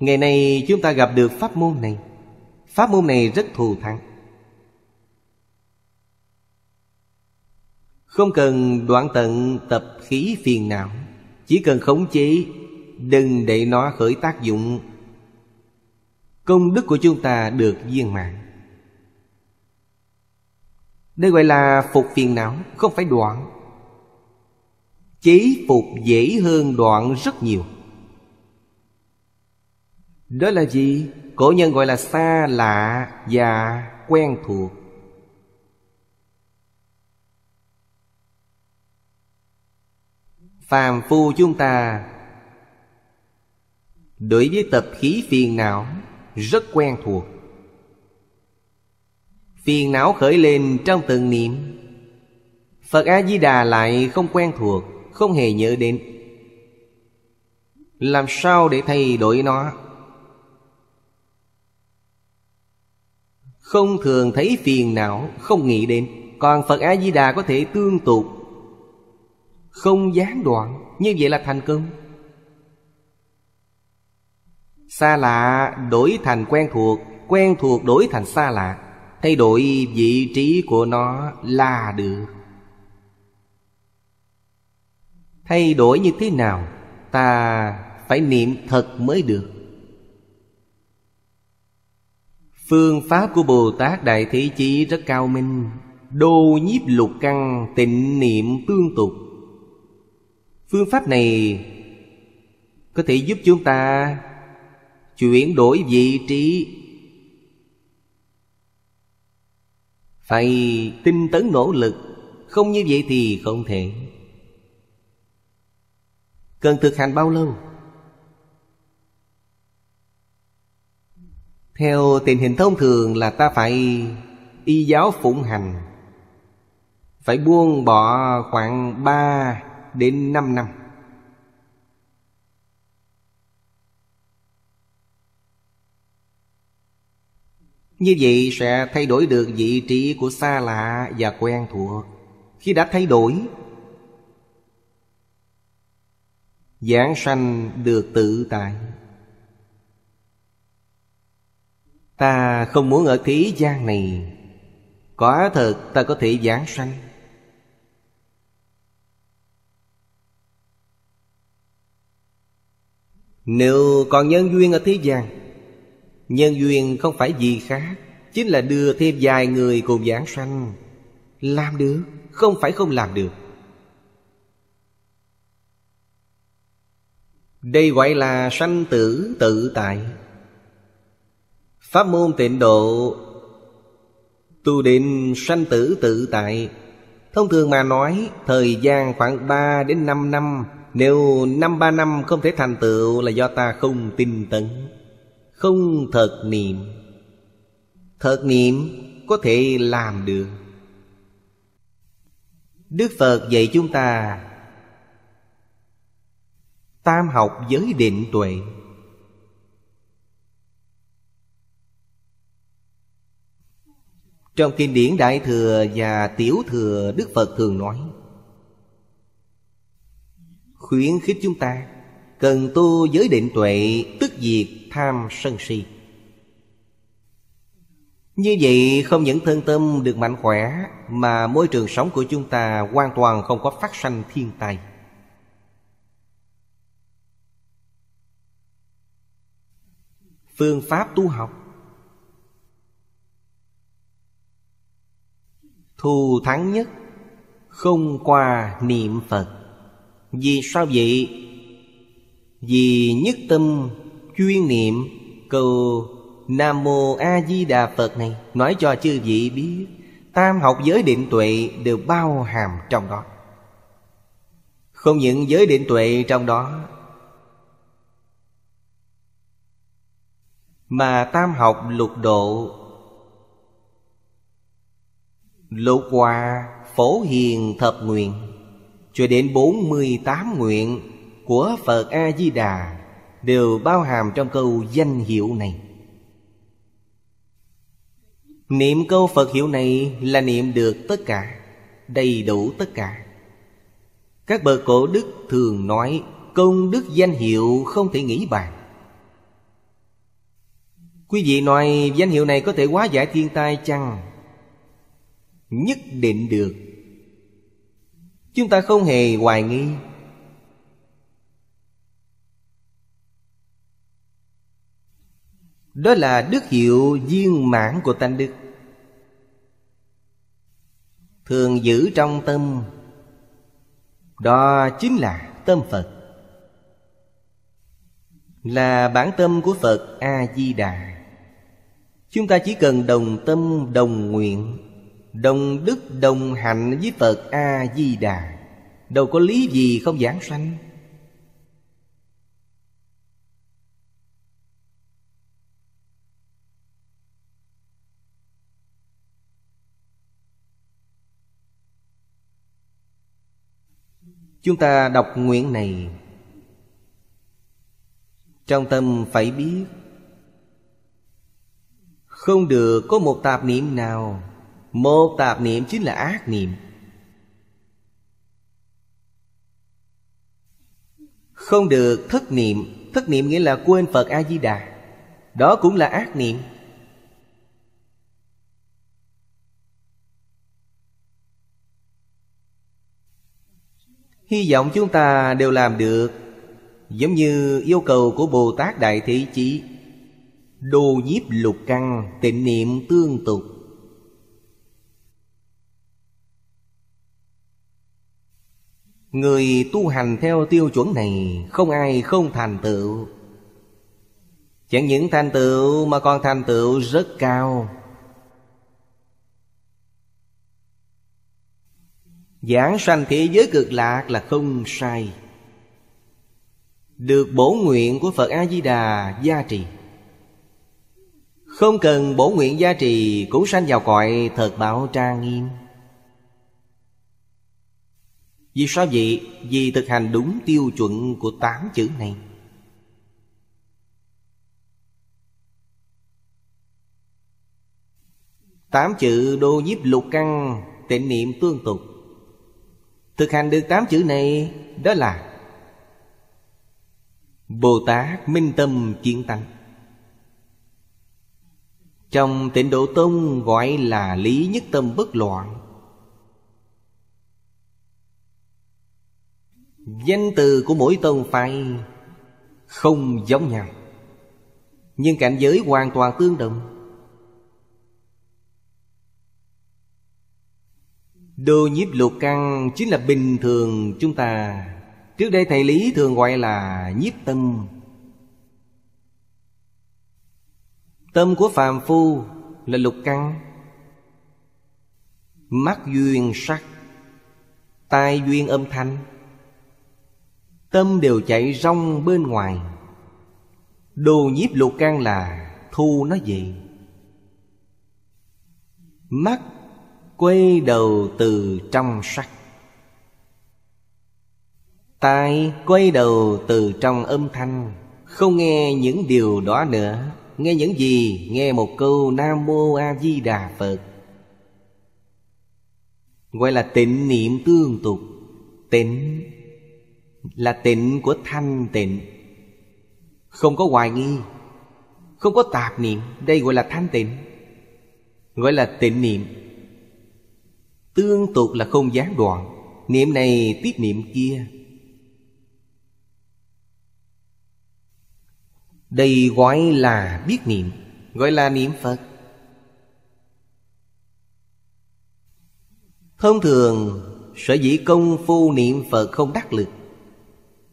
Ngày nay chúng ta gặp được pháp môn này Pháp môn này rất thù thắng Không cần đoạn tận tập khí phiền não Chỉ cần khống chế Đừng để nó khởi tác dụng Công đức của chúng ta được viên mãn Đây gọi là phục phiền não Không phải đoạn Chế phục dễ hơn đoạn rất nhiều đó là gì? Cổ nhân gọi là xa lạ và quen thuộc Phàm phu chúng ta Đối với tập khí phiền não Rất quen thuộc Phiền não khởi lên trong từng niệm Phật A-di-đà lại không quen thuộc Không hề nhớ đến Làm sao để thay đổi nó Không thường thấy phiền não Không nghĩ đến Còn Phật A-di-đà có thể tương tục Không gián đoạn Như vậy là thành công Xa lạ đổi thành quen thuộc Quen thuộc đổi thành xa lạ Thay đổi vị trí của nó là được Thay đổi như thế nào Ta phải niệm thật mới được Phương pháp của Bồ Tát Đại Thế Chí rất cao minh Đô nhiếp lục căn tịnh niệm tương tục Phương pháp này Có thể giúp chúng ta Chuyển đổi vị trí Phải tinh tấn nỗ lực Không như vậy thì không thể Cần thực hành bao lâu? Theo tình hình thông thường là ta phải y giáo phụng hành Phải buông bỏ khoảng 3 đến 5 năm Như vậy sẽ thay đổi được vị trí của xa lạ và quen thuộc Khi đã thay đổi Giảng sanh được tự tại Ta không muốn ở thế gian này Quả thật ta có thể giảng sanh Nếu còn nhân duyên ở thế gian Nhân duyên không phải gì khác Chính là đưa thêm vài người cùng giảng sanh Làm được Không phải không làm được Đây gọi là sanh tử tự tại Pháp môn tịnh độ Tu định sanh tử tự tại Thông thường mà nói Thời gian khoảng 3 đến 5 năm Nếu 5-3 năm không thể thành tựu Là do ta không tin tấn Không thật niệm Thật niệm có thể làm được Đức Phật dạy chúng ta Tam học giới định tuệ Trong kinh điển Đại Thừa và Tiểu Thừa Đức Phật thường nói Khuyến khích chúng ta Cần tu giới định tuệ Tức diệt tham sân si Như vậy không những thân tâm được mạnh khỏe Mà môi trường sống của chúng ta Hoàn toàn không có phát sanh thiên tai Phương pháp tu học Thù thắng nhất Không qua niệm Phật Vì sao vậy? Vì nhất tâm chuyên niệm cầu Nam Mô A Di Đà Phật này Nói cho chư vị biết Tam học giới định tuệ đều bao hàm trong đó Không những giới định tuệ trong đó Mà tam học lục độ Lục hòa phổ hiền thập nguyện Cho đến 48 nguyện của Phật A-di-đà Đều bao hàm trong câu danh hiệu này Niệm câu Phật hiệu này là niệm được tất cả Đầy đủ tất cả Các bậc cổ đức thường nói Công đức danh hiệu không thể nghĩ bàn Quý vị nói danh hiệu này có thể hóa giải thiên tai chăng? nhất định được chúng ta không hề hoài nghi đó là đức hiệu viên mãn của tánh đức thường giữ trong tâm đó chính là tâm phật là bản tâm của phật a di đà chúng ta chỉ cần đồng tâm đồng nguyện Đồng đức đồng hạnh với Phật A-di-đà Đâu có lý gì không giảng sanh Chúng ta đọc nguyện này Trong tâm phải biết Không được có một tạp niệm nào một tạp niệm chính là ác niệm Không được thất niệm Thất niệm nghĩa là quên Phật A-di-đà Đó cũng là ác niệm Hy vọng chúng ta đều làm được Giống như yêu cầu của Bồ Tát Đại Thị Chí: Đồ nhiếp lục căng tịnh niệm tương tục Người tu hành theo tiêu chuẩn này Không ai không thành tựu Chẳng những thành tựu mà còn thành tựu rất cao Giảng sanh thế giới cực lạc là không sai Được bổ nguyện của Phật A-di-đà gia trì Không cần bổ nguyện gia trì Cũng sanh vào cõi thật bảo trang nghiêm vì sao vậy? Vì thực hành đúng tiêu chuẩn của tám chữ này Tám chữ đô nhiếp lục căn tịnh niệm tương tục Thực hành được tám chữ này Đó là Bồ Tát Minh Tâm Kiến Tăng Trong tịnh độ tông gọi là lý nhất tâm bất loạn danh từ của mỗi tôn phái không giống nhau nhưng cảnh giới hoàn toàn tương đồng Đô nhiếp lục căn chính là bình thường chúng ta Trước đây thầy Lý thường gọi là nhiếp tâm Tâm của phàm phu là lục căn Mắt duyên sắc Tai duyên âm thanh Tâm đều chạy rong bên ngoài Đồ nhiếp lục can là thu nó gì Mắt quay đầu từ trong sắc Tai quay đầu từ trong âm thanh Không nghe những điều đó nữa Nghe những gì? Nghe một câu Nam Mô A Di Đà Phật Gọi là tịnh niệm tương tục Tịnh là tịnh của thanh tịnh không có hoài nghi không có tạp niệm đây gọi là thanh tịnh gọi là tịnh niệm tương tục là không gián đoạn niệm này tiếp niệm kia đây gọi là biết niệm gọi là niệm phật thông thường sở dĩ công phu niệm phật không đắc lực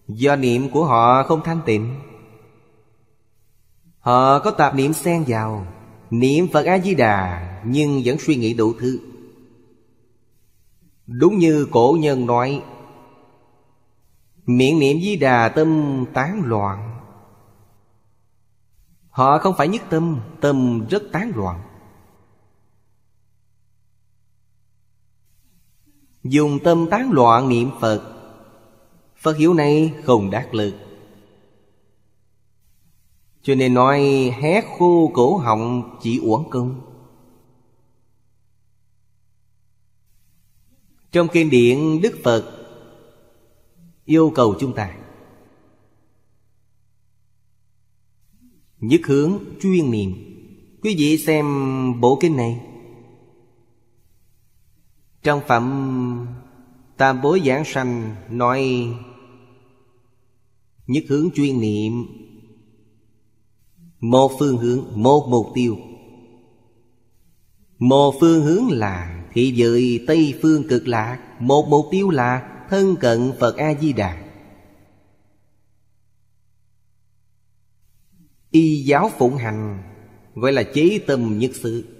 Do niệm của họ không thanh tịnh Họ có tạp niệm xen vào Niệm Phật A-di-đà Nhưng vẫn suy nghĩ đủ thứ Đúng như cổ nhân nói Miệng niệm di đà tâm tán loạn Họ không phải nhất tâm Tâm rất tán loạn Dùng tâm tán loạn niệm Phật Phật hiếu này không đắc lực Cho nên nói hé khô cổ họng chỉ uổng công Trong kinh điển Đức Phật yêu cầu chúng ta Nhất hướng chuyên niệm Quý vị xem bộ kinh này Trong phẩm Tam bối giảng sanh nói Nhất hướng chuyên niệm Một phương hướng, một mục tiêu Một phương hướng là thị giới Tây Phương cực lạc Một mục tiêu là thân cận Phật A-di-đà Y giáo phụng hành Gọi là chế tâm nhất sự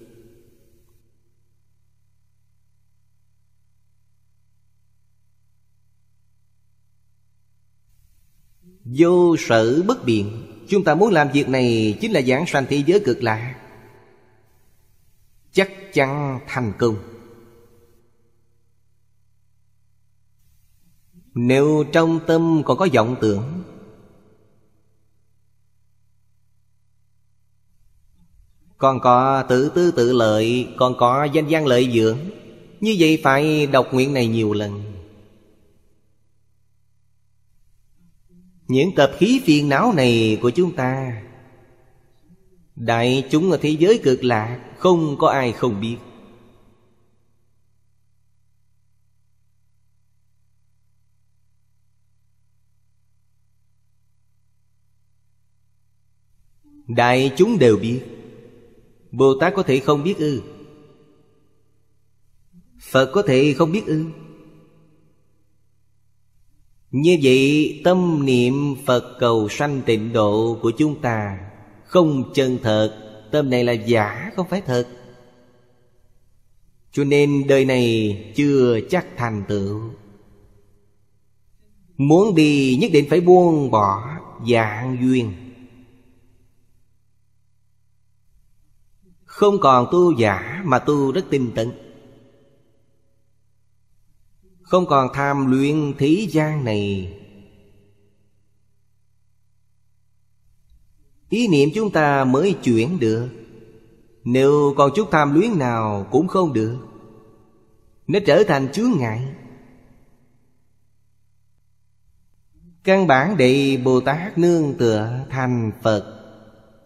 Vô sở bất biện Chúng ta muốn làm việc này Chính là giảng sanh thế giới cực lạ Chắc chắn thành công Nếu trong tâm còn có vọng tưởng Còn có tự tư tự lợi Còn có danh gian lợi dưỡng Như vậy phải đọc nguyện này nhiều lần Những tập khí phiền não này của chúng ta Đại chúng ở thế giới cực lạc Không có ai không biết Đại chúng đều biết Bồ Tát có thể không biết ư Phật có thể không biết ư như vậy tâm niệm Phật cầu sanh tịnh độ của chúng ta Không chân thật Tâm này là giả không phải thật Cho nên đời này chưa chắc thành tựu Muốn đi nhất định phải buông bỏ dạng duyên Không còn tu giả mà tu rất tinh tấn không còn tham luyện thế gian này Ý niệm chúng ta mới chuyển được Nếu còn chút tham luyến nào cũng không được Nó trở thành chướng ngại Căn bản để Bồ Tát nương tựa thành Phật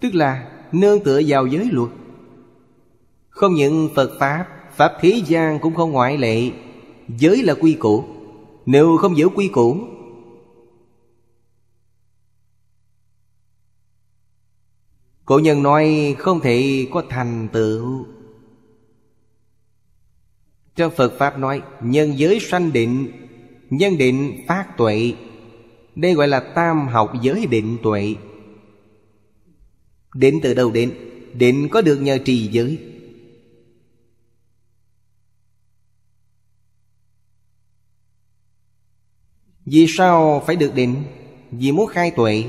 Tức là nương tựa vào giới luật Không những Phật Pháp Pháp thế gian cũng không ngoại lệ Giới là quy củ Nếu không giữ quy củ Cổ nhân nói không thể có thành tựu Trong Phật Pháp nói Nhân giới sanh định Nhân định phát tuệ Đây gọi là tam học giới định tuệ Định từ đâu đến Định có được nhờ trì giới Vì sao phải được định? Vì muốn khai tuệ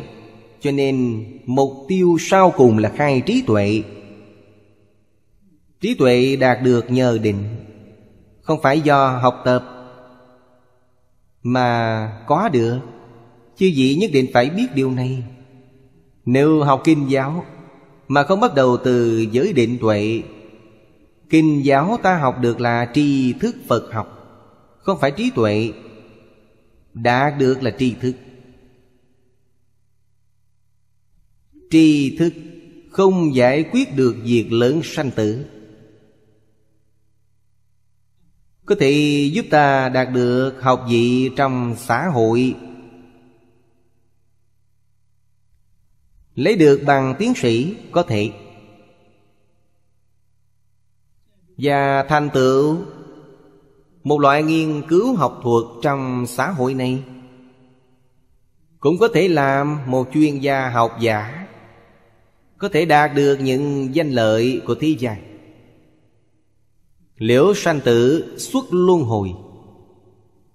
Cho nên mục tiêu sau cùng là khai trí tuệ Trí tuệ đạt được nhờ định Không phải do học tập Mà có được chứ vị nhất định phải biết điều này Nếu học kinh giáo Mà không bắt đầu từ giới định tuệ Kinh giáo ta học được là tri thức Phật học Không phải trí tuệ đã được là tri thức tri thức không giải quyết được việc lớn sanh tử có thể giúp ta đạt được học vị trong xã hội lấy được bằng tiến sĩ có thể và thành tựu một loại nghiên cứu học thuật trong xã hội này cũng có thể làm một chuyên gia học giả có thể đạt được những danh lợi của thế gian liễu sanh tử xuất luân hồi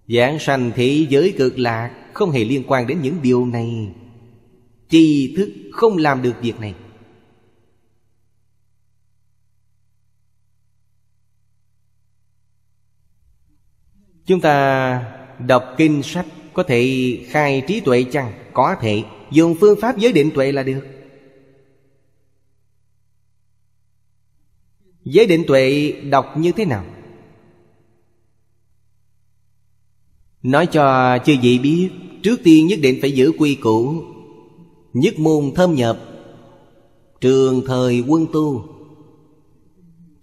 giảng sanh thế giới cực lạc không hề liên quan đến những điều này tri thức không làm được việc này Chúng ta đọc kinh sách có thể khai trí tuệ chăng? Có thể Dùng phương pháp giới định tuệ là được Giới định tuệ đọc như thế nào? Nói cho chư vị biết Trước tiên nhất định phải giữ quy củ Nhất môn thâm nhập Trường thời quân tu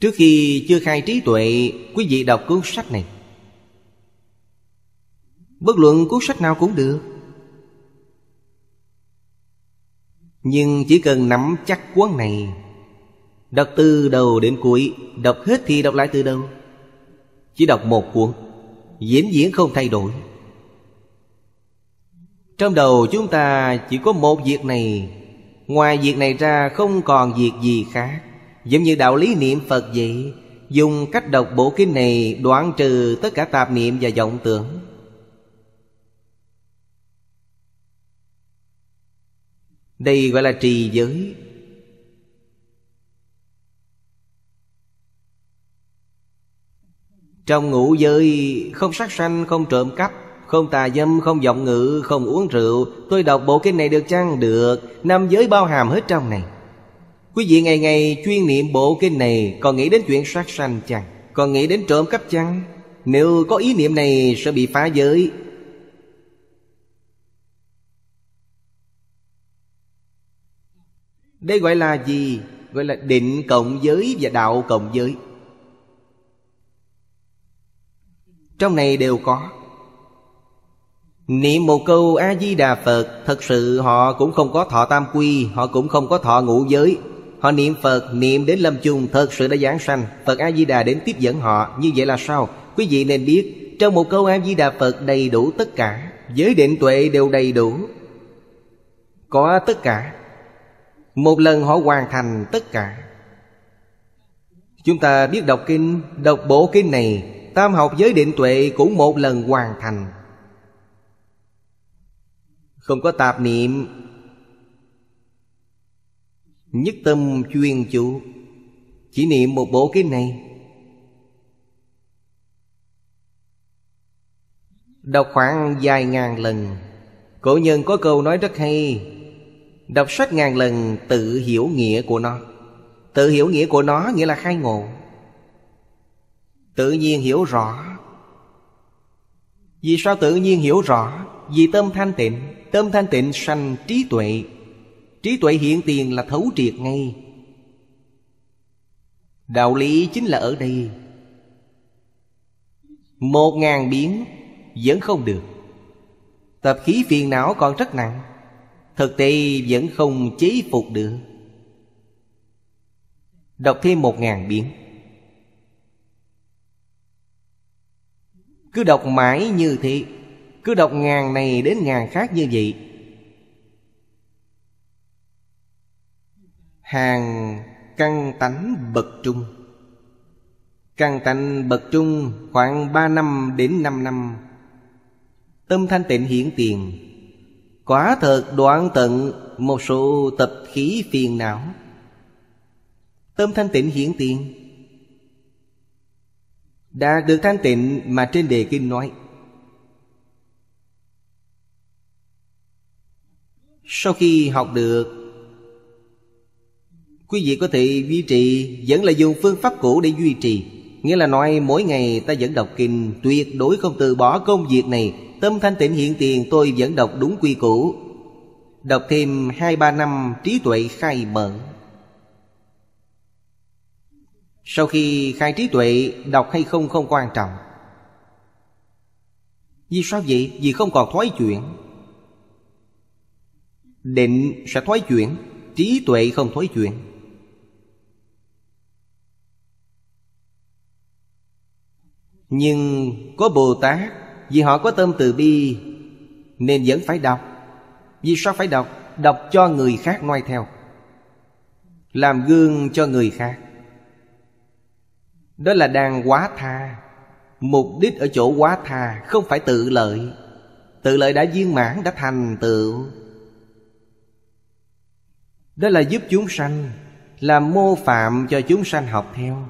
Trước khi chưa khai trí tuệ Quý vị đọc cuốn sách này Bất luận cuốn sách nào cũng được Nhưng chỉ cần nắm chắc cuốn này Đọc từ đầu đến cuối Đọc hết thì đọc lại từ đầu Chỉ đọc một cuốn Diễn diễn không thay đổi Trong đầu chúng ta chỉ có một việc này Ngoài việc này ra không còn việc gì khác Giống như đạo lý niệm Phật vậy Dùng cách đọc bộ kinh này Đoạn trừ tất cả tạp niệm và vọng tưởng Đây gọi là trì giới Trong ngũ giới không sát sanh, không trộm cắp Không tà dâm, không giọng ngữ, không uống rượu Tôi đọc bộ kinh này được chăng? Được Năm giới bao hàm hết trong này Quý vị ngày ngày chuyên niệm bộ kinh này Còn nghĩ đến chuyện sát sanh chăng? Còn nghĩ đến trộm cắp chăng? Nếu có ý niệm này sẽ bị phá giới Đây gọi là gì? Gọi là định cộng giới và đạo cộng giới Trong này đều có Niệm một câu A-di-đà Phật Thật sự họ cũng không có thọ tam quy Họ cũng không có thọ ngũ giới Họ niệm Phật, niệm đến lâm chung Thật sự đã giảng sanh Phật A-di-đà đến tiếp dẫn họ Như vậy là sao? Quý vị nên biết Trong một câu A-di-đà Phật đầy đủ tất cả Giới định tuệ đều đầy đủ Có tất cả một lần họ hoàn thành tất cả Chúng ta biết đọc kinh Đọc bộ kinh này Tam học giới định tuệ cũng một lần hoàn thành Không có tạp niệm Nhất tâm chuyên chủ Chỉ niệm một bộ kinh này Đọc khoảng vài ngàn lần Cổ nhân có câu nói rất hay Đọc sách ngàn lần tự hiểu nghĩa của nó Tự hiểu nghĩa của nó nghĩa là khai ngộ Tự nhiên hiểu rõ Vì sao tự nhiên hiểu rõ Vì tâm thanh tịnh Tâm thanh tịnh sanh trí tuệ Trí tuệ hiện tiền là thấu triệt ngay Đạo lý chính là ở đây Một ngàn biến vẫn không được Tập khí phiền não còn rất nặng Thực tế vẫn không chế phục được Đọc thêm một ngàn biến Cứ đọc mãi như thế Cứ đọc ngàn này đến ngàn khác như vậy Hàng căng tánh bậc trung Căng tánh bậc trung khoảng ba năm đến năm năm Tâm thanh tịnh hiển tiền Quả thật đoạn tận một số tập khí phiền não Tâm thanh tịnh hiển tiền Đạt được thanh tịnh mà trên đề kinh nói Sau khi học được Quý vị có thể duy trì Vẫn là dùng phương pháp cũ để duy trì Nghĩa là nói mỗi ngày ta vẫn đọc kinh Tuyệt đối không từ bỏ công việc này Tâm thanh tịnh hiện tiền tôi vẫn đọc đúng quy củ Đọc thêm 2-3 năm trí tuệ khai mở Sau khi khai trí tuệ Đọc hay không không quan trọng Vì sao vậy? Vì không còn thoái chuyển Định sẽ thoái chuyển Trí tuệ không thoái chuyển Nhưng có Bồ Tát vì họ có tâm từ bi Nên vẫn phải đọc Vì sao phải đọc? Đọc cho người khác noi theo Làm gương cho người khác Đó là đang quá tha Mục đích ở chỗ quá tha Không phải tự lợi Tự lợi đã viên mãn đã thành tựu Đó là giúp chúng sanh Làm mô phạm cho chúng sanh học theo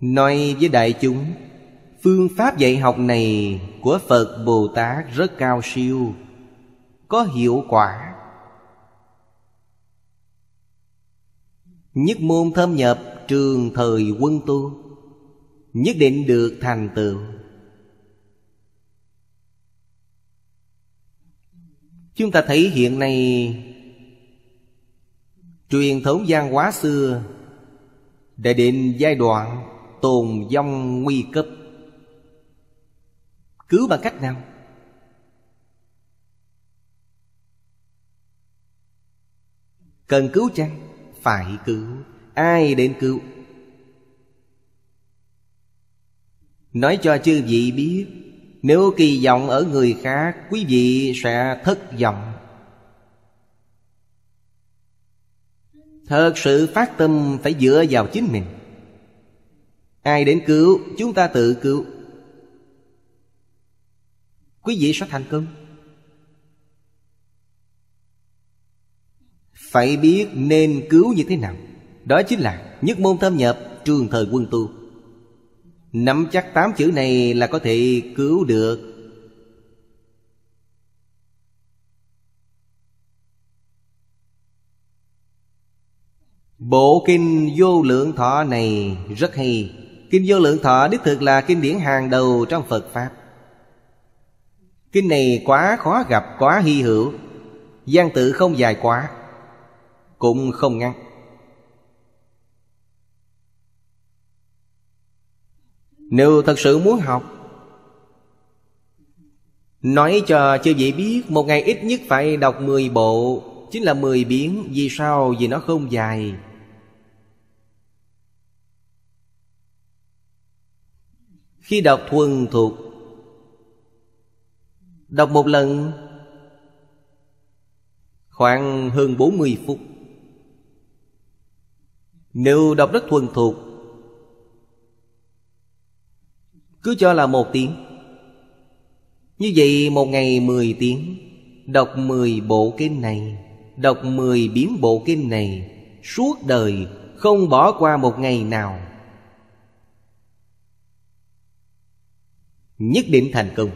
Nói với đại chúng Phương pháp dạy học này của Phật Bồ Tát rất cao siêu Có hiệu quả Nhất môn thâm nhập trường thời quân tu Nhất định được thành tựu Chúng ta thấy hiện nay Truyền thống văn hóa xưa Đã đến giai đoạn tồn vong nguy cấp cứu bằng cách nào cần cứu chăng phải cứu ai đến cứu nói cho chư vị biết nếu kỳ vọng ở người khác quý vị sẽ thất vọng thật sự phát tâm phải dựa vào chính mình ai đến cứu chúng ta tự cứu quý vị sẽ thành công phải biết nên cứu như thế nào đó chính là nhất môn thâm nhập trường thời quân tu nắm chắc tám chữ này là có thể cứu được bộ kinh vô lượng thọ này rất hay Kinh Vô Lượng Thọ đích thực là kinh điển hàng đầu trong Phật Pháp Kinh này quá khó gặp, quá hy hữu Giang tự không dài quá Cũng không ngăn Nếu thật sự muốn học Nói cho chưa vị biết Một ngày ít nhất phải đọc 10 bộ Chính là 10 biến Vì sao vì nó không dài Khi đọc thuần thuộc Đọc một lần Khoảng hơn 40 phút Nếu đọc rất thuần thuộc Cứ cho là một tiếng Như vậy một ngày 10 tiếng Đọc 10 bộ kinh này Đọc 10 biến bộ kinh này Suốt đời không bỏ qua một ngày nào nhất định thành công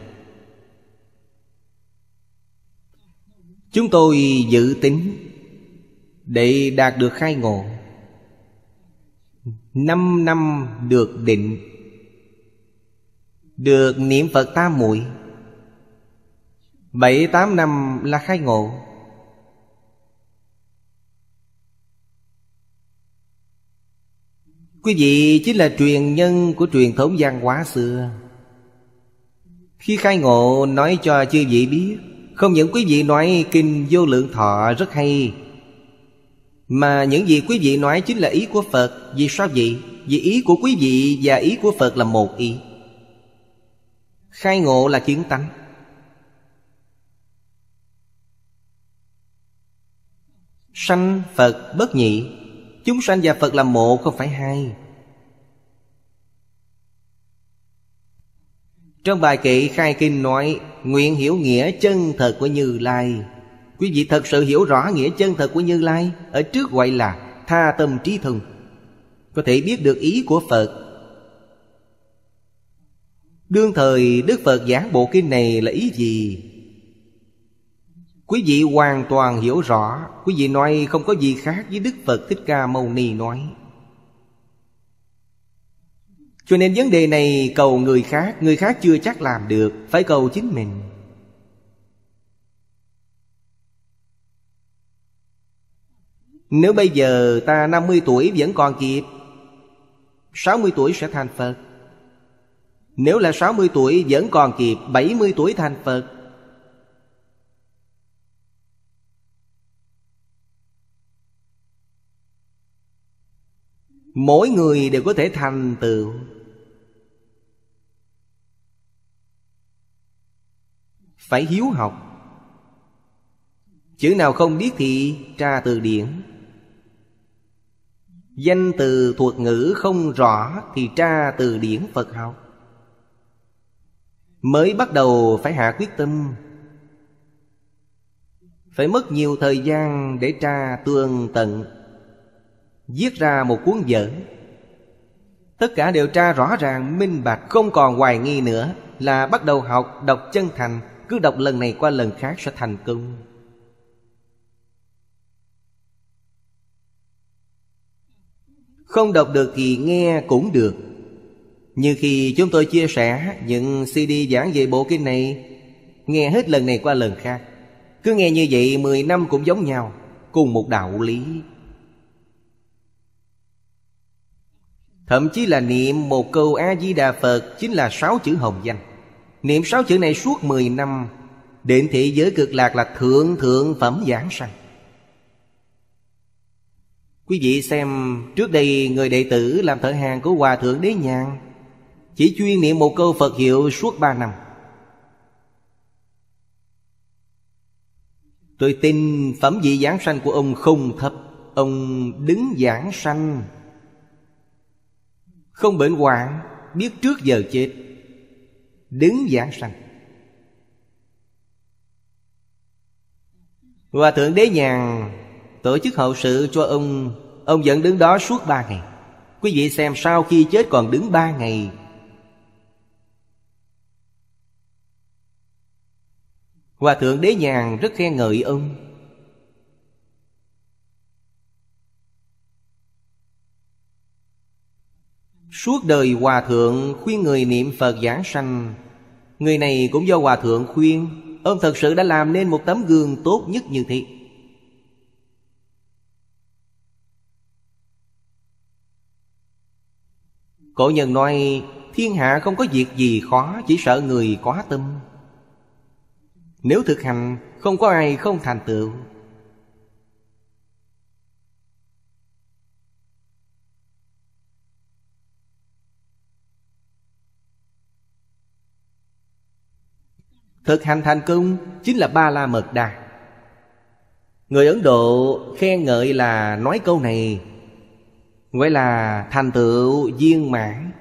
chúng tôi dự tính để đạt được khai ngộ năm năm được định được niệm phật tam muội bảy tám năm là khai ngộ quý vị chính là truyền nhân của truyền thống văn hóa xưa khi khai ngộ nói cho chư vị biết Không những quý vị nói kinh vô lượng thọ rất hay Mà những gì quý vị nói chính là ý của Phật Vì sao vậy? Vì ý của quý vị và ý của Phật là một ý Khai ngộ là kiến tánh Sanh Phật bất nhị Chúng sanh và Phật là một không phải hai Trong bài kệ khai kinh nói Nguyện hiểu nghĩa chân thật của Như Lai Quý vị thật sự hiểu rõ nghĩa chân thật của Như Lai Ở trước gọi là tha tâm trí thông Có thể biết được ý của Phật Đương thời Đức Phật giảng bộ kinh này là ý gì? Quý vị hoàn toàn hiểu rõ Quý vị nói không có gì khác với Đức Phật Thích Ca Mâu Ni nói cho nên vấn đề này cầu người khác người khác chưa chắc làm được phải cầu chính mình Nếu bây giờ ta 50 tuổi vẫn còn kịp 60 tuổi sẽ thành Phật Nếu là 60 tuổi vẫn còn kịp 70 tuổi thành Phật Mỗi người đều có thể thành tựu phải hiếu học chữ nào không biết thì tra từ điển danh từ thuộc ngữ không rõ thì tra từ điển phật học mới bắt đầu phải hạ quyết tâm phải mất nhiều thời gian để tra tương tận viết ra một cuốn vở tất cả đều tra rõ ràng minh bạch không còn hoài nghi nữa là bắt đầu học đọc chân thành cứ đọc lần này qua lần khác sẽ thành công Không đọc được thì nghe cũng được Như khi chúng tôi chia sẻ những CD giảng về bộ kinh này Nghe hết lần này qua lần khác Cứ nghe như vậy mười năm cũng giống nhau Cùng một đạo lý Thậm chí là niệm một câu A-di-đà Phật Chính là sáu chữ hồng danh Niệm sáu chữ này suốt 10 năm Định thị giới cực lạc là thượng thượng phẩm giảng sanh Quý vị xem trước đây người đệ tử làm thợ hàng của Hòa Thượng Đế Nhàn Chỉ chuyên niệm một câu Phật hiệu suốt 3 năm Tôi tin phẩm vị giảng sanh của ông không thấp Ông đứng giảng sanh Không bệnh hoạn Biết trước giờ chết đứng giảng sanh Hòa Thượng Đế Nhàn tổ chức hậu sự cho ông Ông vẫn đứng đó suốt ba ngày Quý vị xem sau khi chết còn đứng ba ngày Hòa Thượng Đế Nhàn rất khen ngợi ông Suốt đời Hòa Thượng khuyên người niệm Phật giảng sanh Người này cũng do Hòa Thượng khuyên Ông thật sự đã làm nên một tấm gương tốt nhất như thế Cổ nhân nói Thiên hạ không có việc gì khó Chỉ sợ người quá tâm Nếu thực hành Không có ai không thành tựu Thực hành thành công chính là ba la mật đà Người Ấn Độ khen ngợi là nói câu này Gọi là thành tựu viên mãn